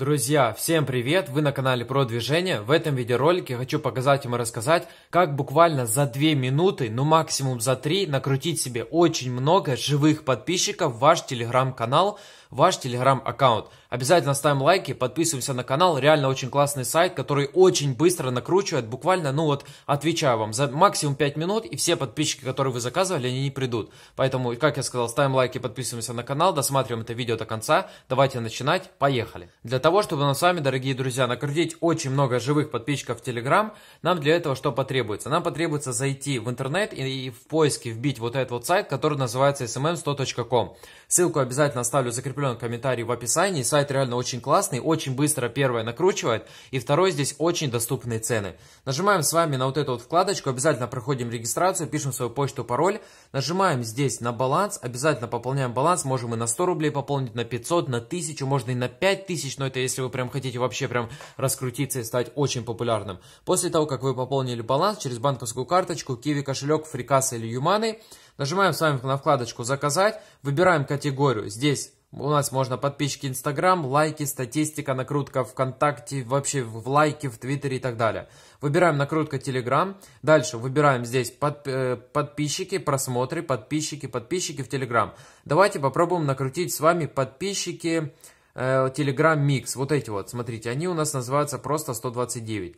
Друзья, всем привет! Вы на канале Про Движение. В этом видеоролике хочу показать вам и рассказать, как буквально за 2 минуты, ну максимум за 3, накрутить себе очень много живых подписчиков в ваш телеграм-канал, ваш телеграм-аккаунт. Обязательно ставим лайки, подписываемся на канал. Реально очень классный сайт, который очень быстро накручивает. Буквально, ну вот, отвечаю вам, за максимум 5 минут, и все подписчики, которые вы заказывали, они не придут. Поэтому, как я сказал, ставим лайки, подписываемся на канал, досматриваем это видео до конца. Давайте начинать, поехали. Для того, того, чтобы нам с вами, дорогие друзья, накрутить очень много живых подписчиков в Телеграм, нам для этого что потребуется? Нам потребуется зайти в интернет и в поиске вбить вот этот вот сайт, который называется smm100.com. Эм эм Ссылку обязательно оставлю закрепленный комментарии в описании. Сайт реально очень классный, очень быстро первое накручивает, и второй здесь очень доступные цены. Нажимаем с вами на вот эту вот вкладочку, обязательно проходим регистрацию, пишем свою почту, пароль, нажимаем здесь на баланс, обязательно пополняем баланс, можем и на 100 рублей пополнить, на 500, на 1000, можно и на 5000, но это если вы прям хотите вообще прям раскрутиться и стать очень популярным. После того, как вы пополнили баланс через банковскую карточку, киви кошелек, Фрикас или Юманы, нажимаем с вами на вкладочку «Заказать», выбираем категорию. Здесь у нас можно подписчики Инстаграм, лайки, статистика, накрутка ВКонтакте, вообще в лайки в Твиттере и так далее. Выбираем накрутка Телеграм. Дальше выбираем здесь под, э, подписчики, просмотры, подписчики, подписчики в Телеграм. Давайте попробуем накрутить с вами подписчики Э, Telegram Mix, вот эти вот, смотрите, они у нас называются просто 129.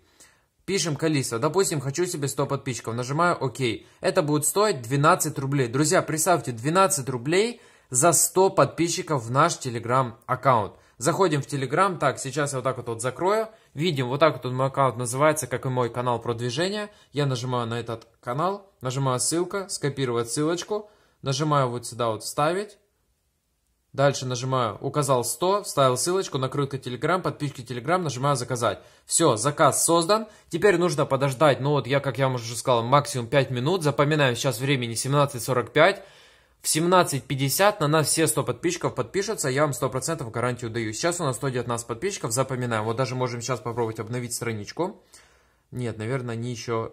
Пишем количество. Допустим, хочу себе 100 подписчиков. Нажимаю ОК. Это будет стоить 12 рублей. Друзья, представьте, 12 рублей за 100 подписчиков в наш Telegram аккаунт. Заходим в Telegram. Так, сейчас я вот так вот, вот закрою. Видим, вот так вот мой аккаунт называется, как и мой канал продвижения. Я нажимаю на этот канал, нажимаю ссылка, скопировать ссылочку. Нажимаю вот сюда вот вставить. Дальше нажимаю «Указал 100», вставил ссылочку, накрутка Telegram, подписчики Telegram, нажимаю «Заказать». Все, заказ создан. Теперь нужно подождать, ну вот я, как я вам уже сказал, максимум 5 минут. Запоминаем, сейчас времени 17.45. В 17.50 на нас все 100 подписчиков подпишутся, я вам 100% гарантию даю. Сейчас у нас 119 подписчиков, запоминаем. Вот даже можем сейчас попробовать обновить страничку. Нет, наверное, они еще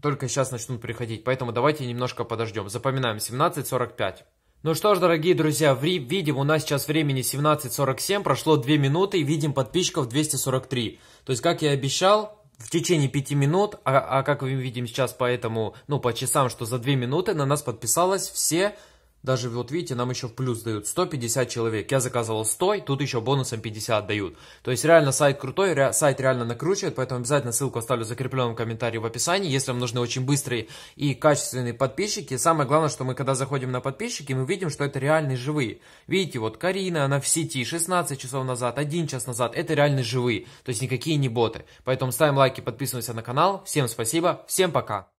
только сейчас начнут приходить. Поэтому давайте немножко подождем. Запоминаем 17.45. Ну что ж, дорогие друзья, видим, у нас сейчас времени 17.47, прошло 2 минуты и видим подписчиков 243. То есть, как я и обещал, в течение 5 минут, а, а как мы видим сейчас по этому, ну по часам, что за 2 минуты на нас подписалось все даже вот видите, нам еще в плюс дают 150 человек. Я заказывал 100, тут еще бонусом 50 дают. То есть реально сайт крутой, ре, сайт реально накручивает, поэтому обязательно ссылку оставлю в закрепленном комментарии в описании, если вам нужны очень быстрые и качественные подписчики. Самое главное, что мы когда заходим на подписчики, мы видим, что это реальные живые. Видите, вот Карина, она в сети 16 часов назад, 1 час назад, это реальные живые, то есть никакие не боты. Поэтому ставим лайки, подписываемся на канал. Всем спасибо, всем пока!